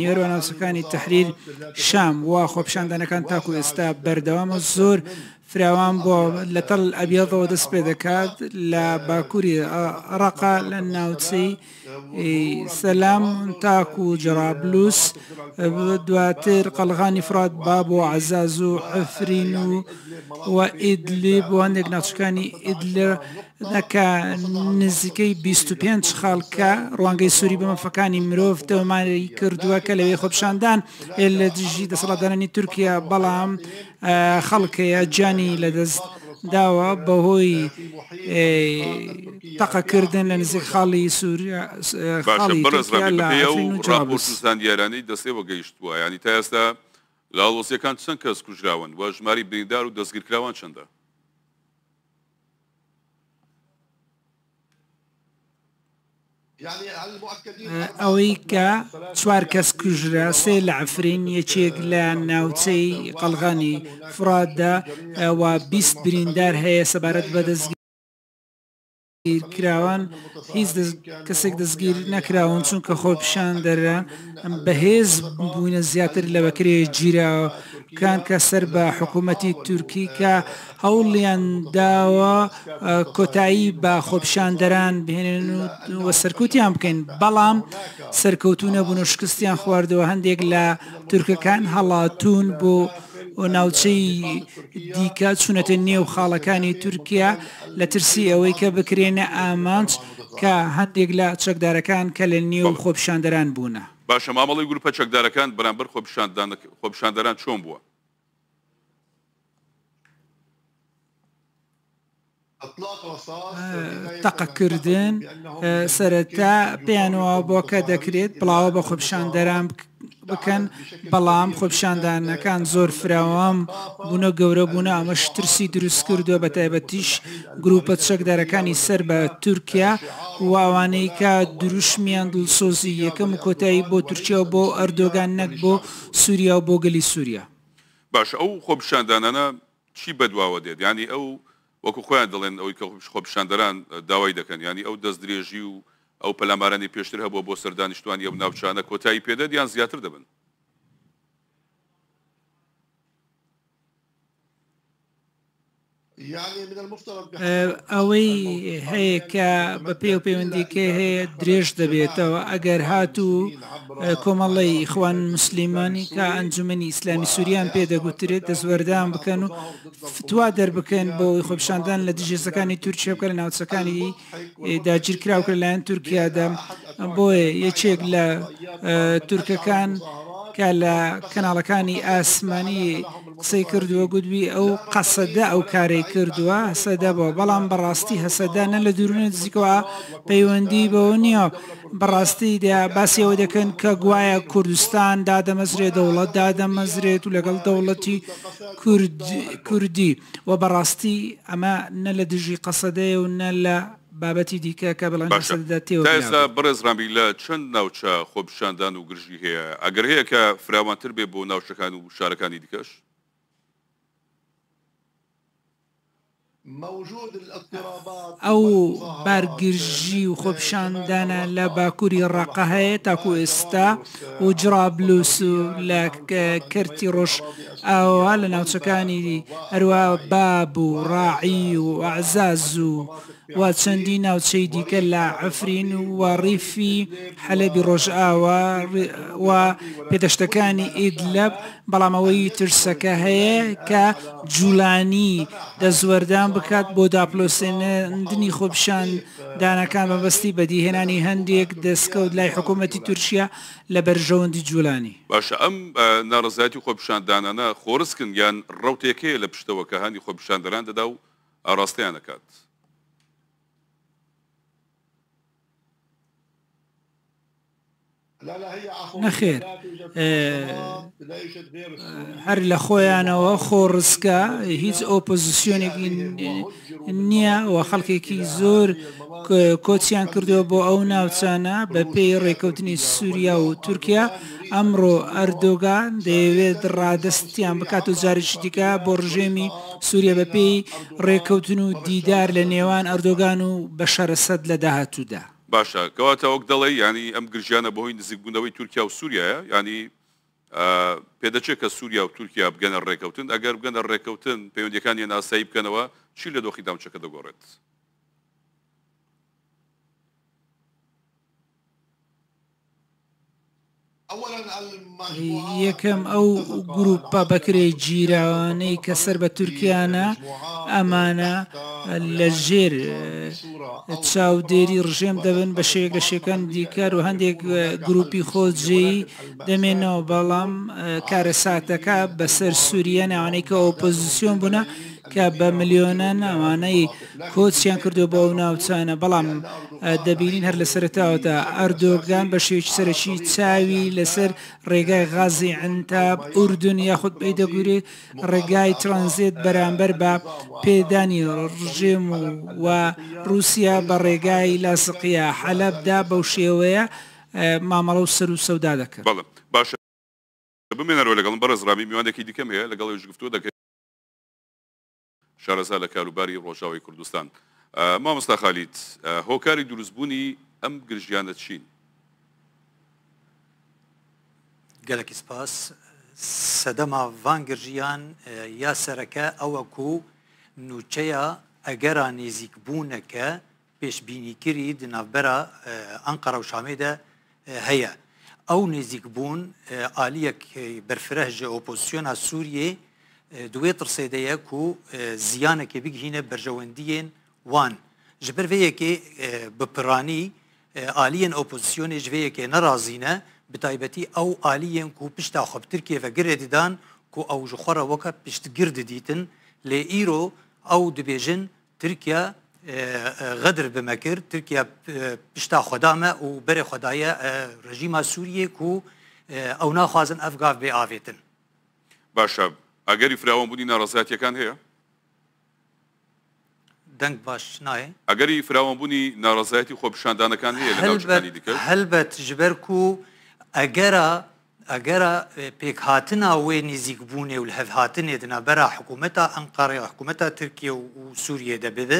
نیێرۆناوسەکانی تحریر شام وا خۆپشاندانەکان تاکو ئێستا بەردەوامە زۆر فراوان بو لطل أبيض و دەست بدكات لباكوري آه، رقا باکووری سلام تاكو جرابلوس سەسلام تاک و جرابلووس دواتر قەلغانی فرات با بۆ عزاز و ئەفرین و و ئیدلی بۆ هەندێک ناچەکانی ئیدلر نەکە نزیکەی 25 خاڵکە ڕوانگەی سووری بەمەفەکانی مرۆڤ دەماری کردووە کە لەوێ خۆپشاندان لە دژی دەسەڵاتدانانی تورکیا بەڵام خەڵکەیە جانی لەدەست داوە بەهۆی تەقەکردن لە نزیک خاڵی سوورستان دیارانی دەستێ وەگەیشتووە ینی تا ئێستا لاڵۆسیەکان چەند کەس کوژراون وە ژماری بریندار و دەستگیرراوان چنددە ئەوەی کە چوار کەس کوژرا سێ لە ئەفرین یەکێک لە ناوچەی قەلغانی فراددا ئەوە بیست بریندار هەیە سەبارەت بە دەستگی کراوان هیچ کەسێک دەستگیر نەکراون چونکە خۆپشان دەران بەهێز بوونە زیاتر لە بەکرێ گیرراوە. بکەن کە سەر بە حکوومەتی تورکی کە هەوڵیان داوە کۆتایی بە خۆپشاندەران بهێنن و سەرکوتیان بکەین بەڵام سەرکەوتو نەبوون و شکستیان خواردەوە هەندێک لە تورکەکان هەڵاتون بۆ ناوچەی دیکە چونەتە نێو خاڵەکانی تورکیا لە ترسی ئەوەی کە بکرێنە ئامانچ کە هەندێک لە چەکدارەکان کە لە نێو خۆپشاندەران بوونە. باشە مامەڵی گروپە چەکدارەکان بەرامبەر خۆپشاندان خۆپشاندەران چۆن بووە تەقەکردن سەرەتا پێیانەوە بۆ کە دەکرێت بڵاوە بە خۆپشان دەرام بکەن بەڵام خۆپشاندانەکان زۆر فراوام بوونە گەورە بوون ئەمە شترسی دروست کردووە بە تایبەتیش گروپە چەکدارەکانی سەر بە تورکیا واوانەی کە دروشمیان دڵسۆزی یەکەم و کۆتایی بۆ تورکیا بۆ ئەردۆگان نەک بۆ سووریا و بۆ گەلی سووریا باش ئەو خۆپشاندانانە چی بەدواوە دێت ینی ئەو وەکو خۆیان دەڵێن ئەوی خۆپشاندەران داوای دەکەن ینی ئەو دەست درێژی و ئەو پەلامارانی پێشتر هەبوو بۆ سەردانیشتوان یە ناوچانە کۆتایی پێدەدیان زیاتر دەبن ئەوەی هەیە کە بە پێ و پەیوەندیکە هەیە درێژ دەبێتەوە ئەگەر هاتوو کۆمەڵی خوان مسلمانی کە ئەنجومی ئیسلامی سووریان پێدەگوترێت دەزوەردان بکەن و فتووا دەربکەن بۆی خۆپشاندان لە دژێزەکانی تورکیا بکە لە ناوچەکانی داگیرکراوکە لایەن تورکیادا بۆیە یەکێک لە تورکەکان کە لە کەناڵەکانی ئاسمانی قسەی کردووە گوتبی ئەو قەسەدا ئەو کارەی کردووە هەسەدا بۆ بەڵام بەڕاستی هەسەدا نە لە دوورونە نزیکەوە پەیوەندی بەوە نییە بەڕاستی باسیەوە دەکەن کە گوایە کوردستان دادەمەزرێت دەوڵەت دادەمەزرێت و لەگەڵ دەوڵەتی کوردی و بەڕاستی ئەمە نە لە دژی قەسەدەیە و نە لە بابەتی دیکە کە بڵێندا بڕێزرامی لە چەند ناوچە خۆپشاندان و گرژی هەیە ئەگەر هەیە کە فراوانتر بێ بۆ ناوچەکان و شارەکانی دیکەش ئەو بارگرژی و خۆپشاندانە لە باکووری ڕقە هەیە تاکو ئێستا و جرابلووس و لە کردی ڕۆژ ئەوە لە ناوچەکانی هەروە باب و ڕاعی و عزاز و و چەندی ناوچەی دیکە لە ئەفرین و ڕیفی حەلەبی ڕۆژئاوە و پێدەشتەکانی ئیدلب بەڵامەوەی ترسەکە هەیە کە جوولانی دەزوەردان بکات بۆ داپلۆسێنندنی خۆپشان دانەکان مەبەستی بەدیهێنانی هەندێک دەستکەوت لای حکوومەتی تورکیا لە بەرژەوەندی جوولانی باشە ئەم ناڕزایەتی خۆپشاندانانە خۆرسکن یان ڕوتێکەیە لە پشتەوە کە هەانی خۆپشاندەران دەدا و ئاراستیان دەکات. نەخێر هەر لە خۆیانەوە خۆ ڕزکە هیچ ئۆپۆزیسیۆنێکی نییە و خەڵکێکی زۆر کۆچیان کردووە بۆ ئەو ناوچانە بە پێی ڕێکەوتنی سووریا و تورکیا ئەمڕۆ ئەردۆگان دەیەوێت ڕادستیان بکات و جاریشی دیکە بۆ ڕژێمی سووریا بە پێی ڕێکەوتن و دیدار لە نێوان ئەردۆگان و بە شەرەسەد لە داهاتوودا. باشە کەواتە وەک دەڵێ ینی ئەم گرژیانە بەهۆی نزیکبوونەوەی تورکیا و سووریایە ینی پێدەچێت کە سووریا و تورکیا بگەنە ڕێکەوتن ئەگەر بگەنە ڕێکەوتن پەیوەندەکانی ناسایی بکەنەوە چی لە دۆخی دامچەکە دەگۆڕێت. یەکەم ئەو گروپە بەکرێ جیراوانەی کە سەر بە تورکیانە ئەمانە لە ژێر چاودێری ڕژێم دەبن بە شێک لە شەکان دیکار و هەندێک گروپی خۆجێی دەمێنەوە بەڵام کارە ساتەکە بەسەر سووریە ناوانەی کە ئۆپۆزیسیۆن بوونە کە بە ملیۆنە ناوانەی کۆچیان کردو بۆ ئەو ناوچانە بەڵام دەبینین هەر لە سەرتاوەدا ئەردۆگان بە شێوی سەرەکی چاوی لەسەر ڕێگای غازی ئەتاب ئوردون یاخود پێی دەگوری ڕێگای ترانزیت بەرامبەر بە پێدانی ڕژێم و رووسیا بە ڕێگای لاسقیە حەلەبدا بەو شێوەیە مامەڵە و سەر و سەودا دەکرد باشە بمێنەوە لەگەڵم بەرزرامی میوانێکی دیکەم هەیە لەگەڵ گفتو دەکەێت شارەزا لە کاروباری ڕۆژاوی کوردستان مامۆستا خالیت هۆکاری دروستبوونی ئەم گرژیانە چین گەلکی سپاس سەدەما ڤانگرژیان یا سەرەکە ئەوەکو نوچەیە ئەگەرا نێزیک بوونەکە پێشببینیکردی دنابەرە ئەنقەرە و شامێدا هەیە ئەو نێزیک بوون عالیەک بەرفرەژ ئۆپۆسیۆنا سووریێ دويت رصيديه كو آه، زيانه كي بيجي هنا برجوانديين وان جبر فيه كي آه، ببراني آه، آلين اوبوزيسيون جفيه كي نرازينا بتايبتي او آلين كو بشتا خب تركيا فقرد دان كو او جخورا وكا بشت قرد ديتن لإيرو او دبيجن تركيا غدر بمكر تركيا بشتا خداما و بري خدايا رجيما سوريا كو او ناخوازن افقاف بي آفيتن باشا ئەگەری فراوانبوونی ناڕازاتیەکان هیا؟ دنگ باش نایە ئەگەری فراوانبوونی ناڕازایەتی خۆپشاندانەکان هەیە هەلبەت ژبەرک و ئەگەرە اگر پێکهاتنا وێ نزیکبوونێ و نزیک بونه بەرا حکوومەتە ئەم قڕێ حکوومەتە ترکیە و سووریە دەبێت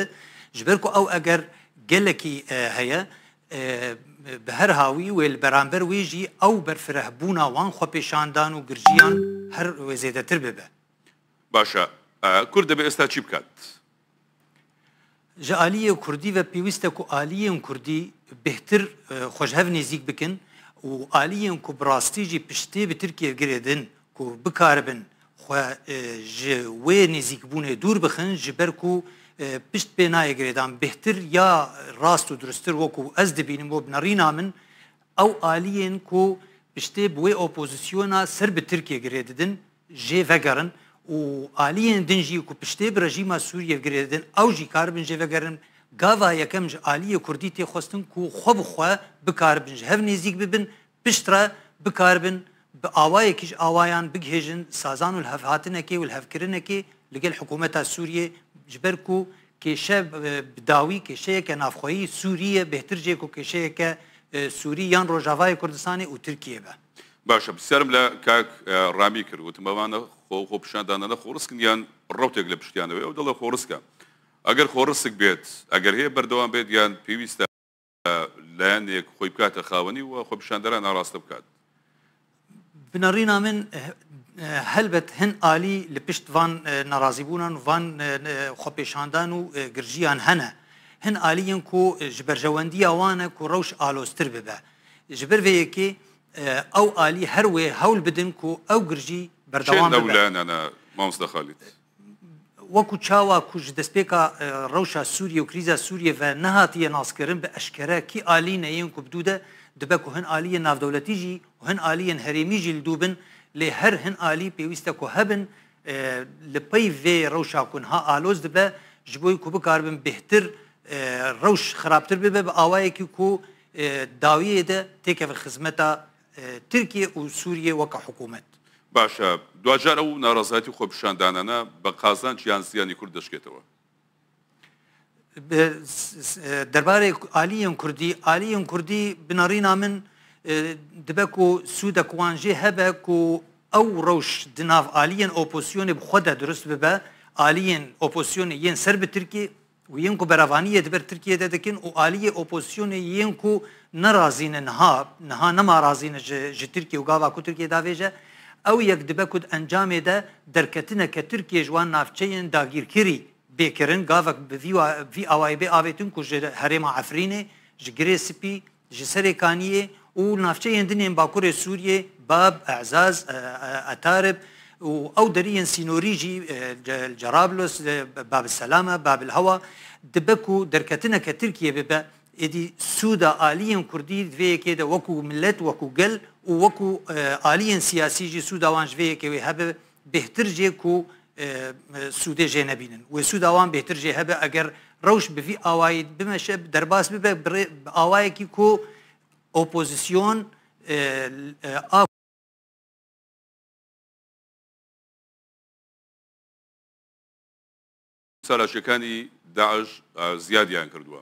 ژبەرک و ئەو ئەگەر گەلێکی هەیە bi her hawî wê li و البرانبر ویجی آو berfirehbûna wan اه، اه، وان خوبشان دانو گرچیان هر وزیده تربه. باشە کورد دەبێ ئێستا چی بکات ji aliyê Kurdî ve pêwîst e ku aliyên Kurdî bêhtir xweşhev nêzik bikin û aliyên ku bi rastî jî piştê bi Tirkiye girê din ku bikaribin xwe ji wê nêzîkbûnê dûr bixin ji ber ku pişt pê nayê girêdan bêhtir ya rast û duristir wek ez dibînim bo binarîna min ew aliyên ku piştê bi wê opozisyona ser bi Tirkiye girê didin jê vegerin و عالیین دنجی کو پشتێ برژیما سووریە گرێدن ئەو ژی کار بنجێ بەگەرن گاوا یەکەم ji عالیە کوردی تێخواستن و خۆ بخوا بکار بنج هەف نێزیک ببن پشترا بکار بن bi awayekî awayan bigihêjin sazan û hevhatinekê û hevkirinekê li gel hikûmeta Sûriye ji ber ku kêşe bidawî kêşeyeke navxweyî Sûriye bêhtir jê ku kêşeyeke Sûrî yan Rojavayê Kurdistanê û Tirkiye be. باشە پرسیارم لە کاک ڕامی کرد وتم بەوانە خۆ پیشاندانانە خۆڕستکن یان ڕوتێک لە پشتیانەوەی ئەو دەڵە خۆڕستکە ئەگەر خۆڕستک بێت ئەگەر هەیە بەردەوام بێت یان پێویستە لایەنێک خۆی بکاتە خاوەنی و خۆ پیشاندەران ناڕاستە بکات بنەڕینا من هەلبەت هەن عالی لە پشتوان ناڕازیبوونان وان خۆپێشاندان و گرژیان هەنە هەن عالیەن کۆ ژبەرژەوەندی ئەوانە کو ڕەوش ئالۆستر ببە ژبەر بەیەکێ آه، او الي هروي هول بدنكو او جرجي بردوام شن دولان انا مامز دخالت وكو تشاوا كوج دسبيكا روشا آه، سوريا وكريزا سوريا و نهاتي ناسكرن باشكرا كي الي نين كبدودا دبكو هن الي ناف دولتي جي وهن الي هريمي لدوبن لي هر هن الي بيويستا كو هبن آه، لبي في روشا كون ها الوز دبا جبوي كوب كاربن بهتر روش خرابتر ببا باوايكي كو داويه ده تيكه في تركيا و وكحكومات باشا حکوومەت او دوجار خوب ناڕازایی خۆ بقازان بە قازان كردش كتوا کورد دەشکێتەوە دەربارەی كردي کوردی عالیەن کوردی من اه، دبكو و سوودەکوانژێ هەبەک او روش دناف عالیەن اوبوسيوني بخۆدە درست ببا عالیەن اوبوسيوني ين سرب بترکی و yên ku beravaniye diber Tirkiye'de dikin û aliyê opozisyonê yên ku nerazîne niha niha nema razîne ji, ji Tirkiye û gava ku Tirkiye davêje ew yek dibe ku encamê de derketineke Tirkiye ji wan navçeyên dagîrkirî bêkirin gavek vî awayê bê avêtin ku ji herêma Efrînê ji girê spî ji serê kaniyê û navçeyên dinên Bakurê Sûriyê Bab, E'zaz, Etarib, او درين سينوريجي الجرابلس باب السلامه باب الهوا دبكو دركتنا كتركيا ببا ادي سودا اليا كردي في كده وكو ملت وكو جل وكو اليا آه، سياسي جي سودا وانج في كي هب بهتر جي كو آه، سودا جي نبينن وسودا وان بهتر جي هب اگر روش بفي اوايد بمشب درباس ببا اوايكي كو اوبوزيسيون آه آه تالاشەکانی داعش زیادیان کردووە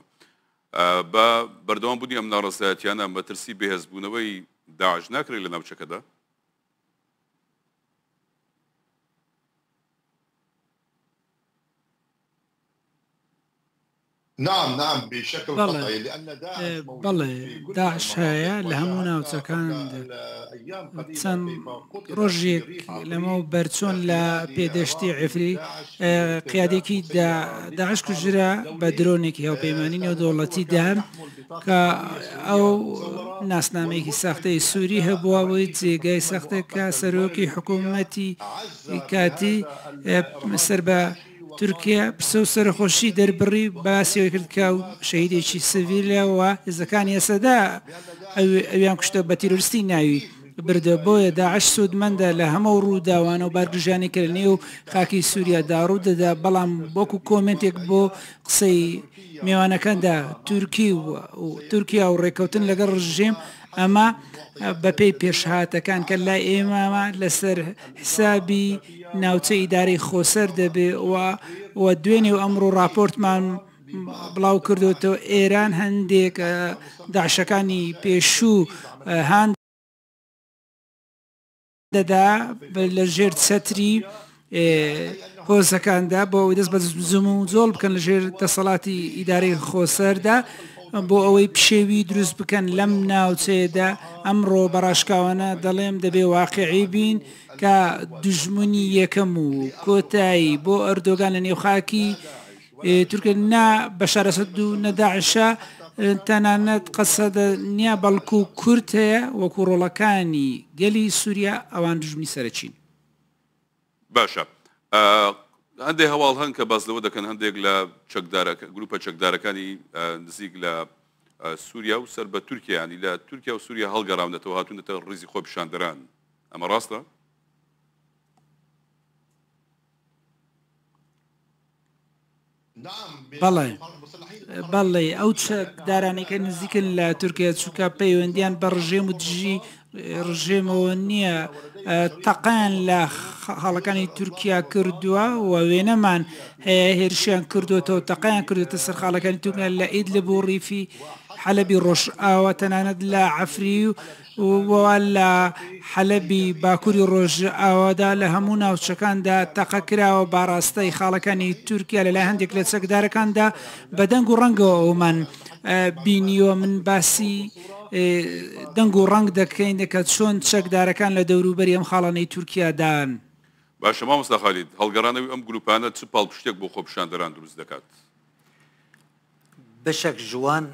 بە بەردەوام بوونی ئەم ناڕاستایەتیانە بەترسی بەهێزبوونەوەی داعش ناکرێت لە ناوچەکەدا نام نام بشكل قطعي لأن داعش بلي داعش هيا لهمو ناوچە كان چەند ڕۆژێک لەمە بەرچۆن لە پێدەشتی عفری قیادێکی داعش کوژرا بە درۆنێکی هەوپەیمانی نێودۆڵەتی دام کە ئەو ناسنامەیەکی سەختەی سووری هەبووە بۆی جێگای سەختە کە سەرۆکی حکوومەتی کاتی سەر بە تورکیا پرسە و سەرخۆشی دەربڕی باسیەوە کردکە و شەیدێکی سڤیلەوە هێزەکانی ئێسەدا ئەویان کوشتە بە تیرورستی ناوی بردە بۆیە داعش سودمەندە لە هەمە ڕووداوانە و بارگژانی کردنێ و خاکی سووریا داڕوو دەدا بەڵام بۆکو کۆمنتێک بۆ قسەی میوانەکاندا تورکی و تورکیا و ڕێککەوتن لەگەڵ ڕژێم ئەمە بە پێی پێشهاتەکان کە لای ئێماوە لەسەر حسابی ناوچە ئیدارەی خۆسەر دەبێ و دوێنێ و ئەمڕۆ راپۆرتمان بڵاو کردوەوە ئێران هەندێک داعشەکانی پێشوو هاند دەدا لە ژێر چەتری هۆزەکاندا بۆ دەست بە زوم و زۆڵ بکەن لە ژێر دەسەڵاتی ئیدارەی خۆسەردا بۆ ئەوەی پشێوی دروست بکەن لەم ناوچەیەدا ئەمڕۆ بەڕاشکاوانە دەڵێم دەبێ واقعی بین کە دژمنی یەکەم و کۆتایی بۆ ئەردۆگان لە نێوخاکی تورکە نا بەشارەسەد و نەداعشە تەنانەت قەسەدە نییە بەڵکو و کورت هەیە وەکو ڕۆڵەکانی گەلی سووریا ئەوان دژمی سەرچین باشە هەندێک هەواڵ هەن کە باز لەوە دەکەن هەندێک لە چەکدارەکە گروپە چەکدارەکانی نزیک لە سووریا و سەر بە تورکیانی لە تورکیا و سووریا هەڵگەڕاونەتەوە هاتونەتە ڕیزی خۆپشاندەران ئەمە ڕاستە؟ بەڵێ بەڵێ ئەو دارانێکە نزیکن لە تورکیا چووکە پەیوەندیان بە ڕژێم و دژی ڕژێمەوە نییە تەقان لە خاڵەکانی تورکیا کردووە و وێنەمان هەیە هێرشیان کردوەوە تەقیان کردوێتە سەرخالەکانی توکە لە ئید لە بۆ ڕیفی حەلبی ڕۆژئاوە تەنانەت لە عفری و وەوە لە حەلبی باکووری ڕۆژئاوادا لە هەموو ناوچەکاندا تەقەکراوە باڕاستەی خاڵەکانی تورکیا لەلا هەندێک لە چەکدارەکاندا بەدەنگ و ڕەنگەوە ئەومان بینیوە من باسی دەنگ و ڕنگ دەکەین دەکە چۆن چەکدارەکان لە دەوروبەری ئەم خاڵانەی تورکیادان. باشە مامۆستاخالید هەڵگەرانەوەی ئەم گروپانە چ پاڵ پشتێک بۆ خۆپشاندەران دروست دەکات. بشك جوان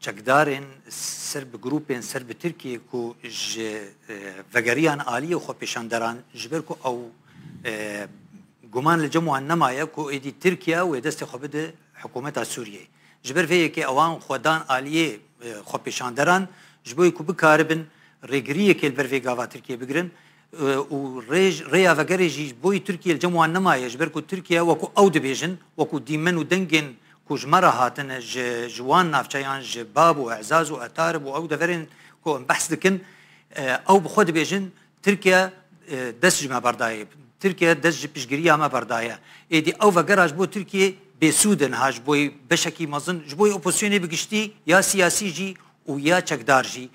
چکدارن سرب گروپن سرب ترکیه کو ج وگریان عالی خو پیشاندران جبر کو او گمان لجمو نمایه کو ایدی ترکیه و دست خو بده حکومت سوریه جبر فيه که اوان خودان عالی خو پیشاندران جبوی کو بکاربن رگریه که البر گاوا ترکیه بگرن و ريج ريا فقريجي بوي تركيا الجموع النماية جبركو تركيا وكو أود بيجن وكو ديمن ودنجن کو جمرا هاتن جوان نافچیان جباب و اعزاز و اتارب و او دفرین کو بحث دکن او بخود بیجن ترکیه دست جمع بردایه ترکیه دست پیشگیری همه بردایه ایدی او وگراج بو ترکیه بسودن هاش بوی بشکی مزن جبوی اپوزیسیونی بگشتی یا سیاسی جی و یا چکدار جی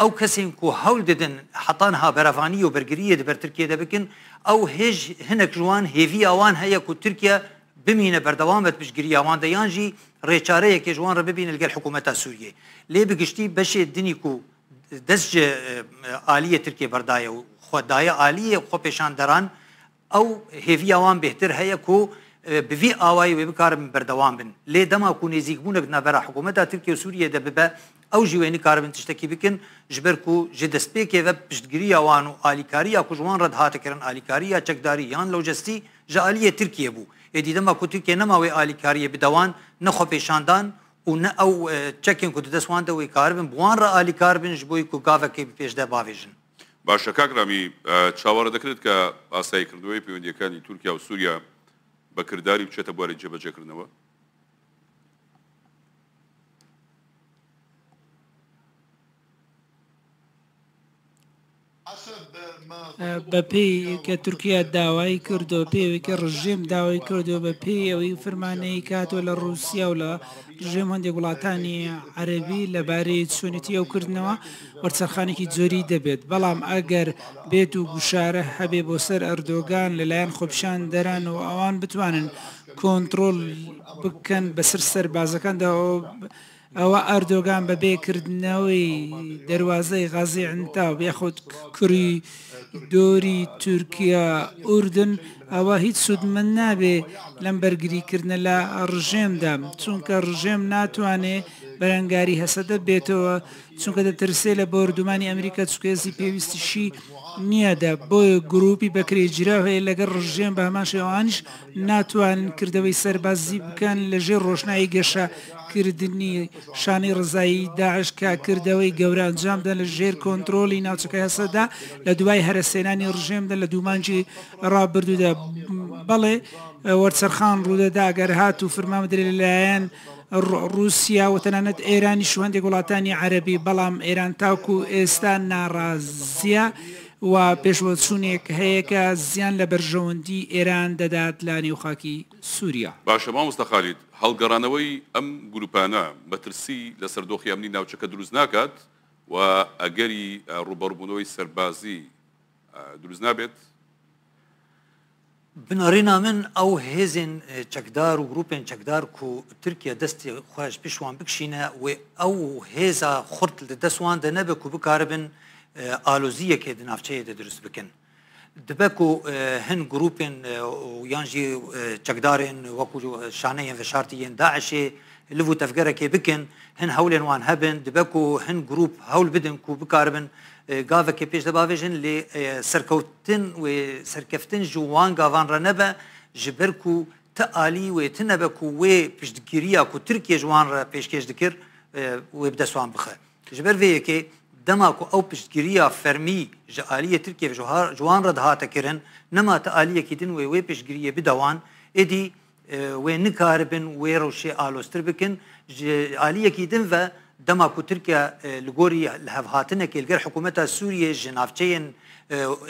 او کسین کو هول ددن حطان ها برافانی و برگریه دبر ترکیه دبکن او هج هنک جوان هیوی اوان هیا کو ترکیه بمینە بەردەوامەت پشگیریاوان دەیان ژی ڕێچارەیەکێ جوان ڕە ببینە لەگەل حکوومەتە سووریێ لێ بگشتی بەشێ دنی اه، و دەست عالیە ترکێ بەردایە و خۆدایە عالیە خۆ پێشاندەران ئەو هێویاوان بهتر هەیە و اه، بڤی ئاوای وێ بکارم بەردەوام بن لێ دەما و نێزیکبوونە بنابەر حکوومەتە ترکیە و سووریە دەبە ئەو ژیوێنی کاربن تشتێکی بکن ژبەر و ژ دەستپێکێوە پشتگریاوان و ئالیکاریە کوژوان ڕەت هاتەکردن ئالیکاریە چەکداری یان لەوجستی ژە عالیە ترکیە بوو. ئێدیدەما کوتیکێ نەماوەی ئالیکاریە بدەوان نەخۆ پێشاندان و نە ئەو چەکن کو دەسواندەوەی کاربن بوان ڕە ئالیکار بنش بووی و گاوەکەی پێشدا باێژن باشە کاگرامی چاوەڕە دەکرێت کە ئاسایکردنەوەی پەیوەندیەکانی تورکیا و سووریا بەکردداری بچێتە بوارە جێبەجێکردنەوە بە پێی کە تورکیا داوای کردو پێوێکی ڕژیم داوای کردو بە پێی ئەوەی فرمانەی کاتۆ لە رووسیا و لە ژێم هەندێک وڵاتانی عەربی لەبارەی چونەتی ئەوکردنەوە وەرچەرخانێکی جۆری دەبێت بەڵام ئەگەر بێت و گوشارە هەبێ بۆ سەر ئەردۆگان لەلایەن خۆپشان دەران و ئەوان بتوانن کۆنتترۆل بکەن بەسەر سەربازەکاندا ئەوە ئەردۆگان بە بێکردنەوەی دەواازەی غازی ئەتاب یاخود کوری دۆری تورکیا ئوردن ئەوە هیچ سوودمن نابێ لەم بەرگریکردنە لە ڕژێمدا چونکە ڕژێم ناتوانێ بەرەنگاری هەسەدە بێتەوە چونکە دەترسێ لە بردومانی ئەمریکا چکێزی پێویستیشی نییەدا بۆیە گروپی بەکرێجرا هەیە لەگەر ڕژێم بە هەمان شێوانش ناتوانن کردەوەی سەربازی بکەن لەژێ ڕۆشنایی گەشە کردنی شانی ڕزایی داعش کاکردەوەی گەورانجامدا لە ژێر کۆنتترۆلی ناوچەکە هەسەدا لە دوای هەرسێنانی ڕژێمدا لە دومانجی ڕابردودا بەڵێ وەرسەرخان ڕوودەداگەر هات و فرمامدرێ لەلایەن رووسیا و تەنانەت ئێرانی شوهندێک وڵاتانی عەربی بەڵام ئێران تاکو و ئێستا ناڕازە. و پێشوەچوونێک هەیەکە زیان لە بەرژەوەندی ئێران دەدات لە نێوخاکی سووریا باشە ما مستەخالیت هەڵگەڕانەوەی ئەم گروپانە بەترسی لە سەردۆخیامنی ناوچەکە دروست ناکات و ئەگەری ڕوبەربوونەوەی سەربازی دروست نابێت بنەڕێنا من ئەو هێزن چەکدار و گروپێن چەکدار و ترکیە دەستی خۆش پیشوان بکشینە و ئەو هێزا خورد لە دەستوان دە نەبێک و بکاربن ئالۆزیەکێ دناافچەیە دە دروست بکەن دبكو آه، هن جروبين ويانجي تقدارين وكو شانين وشارتين داعشي لفو تفكرك بكن هن هولين وان هبن دبكو هن جروب هول بدن كو بكاربن قافك آه، بيش دبافيجن لي آه، سركوتن وسركفتن جوان قافان رنبا جبركو تآلي وتنبكو وي بيش دكيريا كو تركيا جوان را بيش كيش دكر ويبدا سوان بخير جبر فيكي دما کو او پشتگیری فرمی جالی ترکیه جوهر جوان رد هاته کرن نما تعالیه کدین و وی پشتگیری بدوان ادی اه، و نکاربن و روشی آلوستر بکن جالیه کدین و دما کو ترکیه اه، لگوری لهف هاتنه که لگر حکومت سوریه جنافچین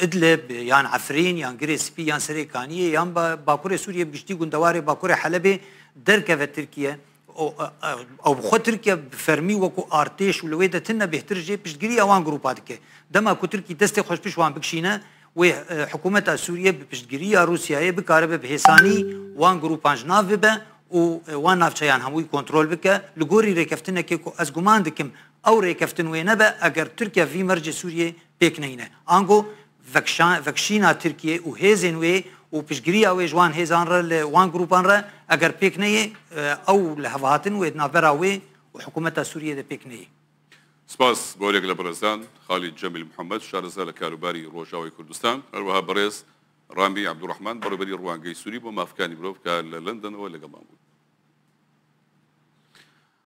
ادلب اه، یان عفرین یان گریسپی یان سریکانیه یان با باکور سوریه بشتی گندوار باکور حلبه درکه و ترکیه ئەو بخۆ ترکیە فەرمی وەکو ئارتێش و لەوەی دەتنە بهترژێ پشتگیری ئەوان گروپات دکێ دەما کوترکی دەستی خۆشپشوان بکشینە وێ حکوومەت سووریە بپشتگیری یا رووسایە بکارە بە بەهێسانی وان گروپانژ ناو ببە و وان ناوچەیان هەمووی کۆنتترۆل بکە لە گۆری ڕێکەفتنەکێک و ئەس گومان دکم ئەو ڕێکەفتن وێ نەبە ئەگەر ترکیا وی مەرجە سووریە پێکنینە ئانگۆ ڤکشینا ترکیە و هێزن وێ و پشگیری او جوان هیزان را ل وان گروپان را اگر پیک نیه او لحظاتن و و اوی و حکومت سوریه ده پیک نیه سپاس بۆرێک لە بەرەزان خالی جەمیل محەممەد شارەزا لە کاروباری ڕۆژاوی کوردستان هەروەها بەڕێز ڕامی عبدوڕحمان بەڕبەری ڕوانگەی سووری بۆ مافکانی مرۆڤ کە لە لندنەوە لەگەڵمان